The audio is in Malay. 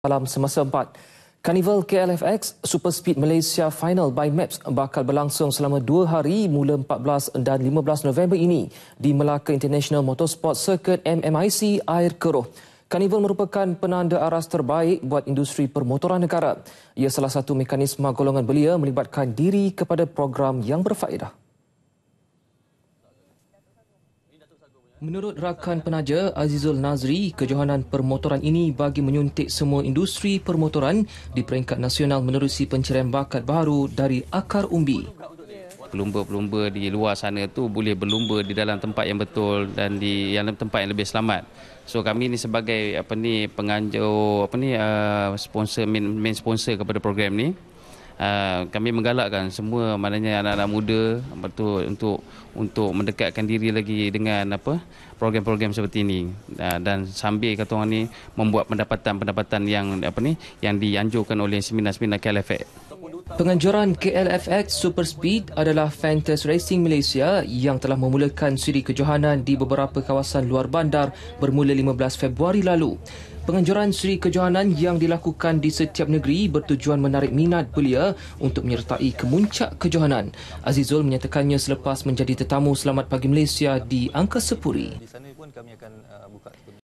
dalam semasa empat. Carnival KLFX Super Speed Malaysia Final by Maps bakal berlangsung selama dua hari mula 14 dan 15 November ini di Melaka International Motorsport Circuit MMIC Air Keroh. Carnival merupakan penanda aras terbaik buat industri permotoran negara. Ia salah satu mekanisme golongan belia melibatkan diri kepada program yang berfaedah. Menurut rakan penaja Azizul Nazri, kejohanan permotoran ini bagi menyuntik semua industri permotoran di peringkat nasional menerusi pencarian bakat baru dari akar umbi. Pelumba-pelumba di luar sana tu boleh berlumba di dalam tempat yang betul dan di yang tempat yang lebih selamat. So kami ini sebagai apa ni penganjur apa ni uh, sponsor main sponsor kepada program ni. Ah, kami menggalakkan semua maknanya anak-anak muda betul untuk untuk mendekatkan diri lagi dengan apa program-program seperti ini uh, dan sambil kata orang ni membuat pendapatan-pendapatan yang apa ni yang dianjurkan oleh seminar-seminar KLFX. Penganjuran KLFX Super Speed adalah Fantas Racing Malaysia yang telah memulakan siri kejohanan di beberapa kawasan luar bandar bermula 15 Februari lalu. Penganjuran Sri Kejohanan yang dilakukan di setiap negeri bertujuan menarik minat belia untuk menyertai kemuncak Kejohanan. Azizul menyatakannya selepas menjadi tetamu Selamat Pagi Malaysia di Angkasa Puri.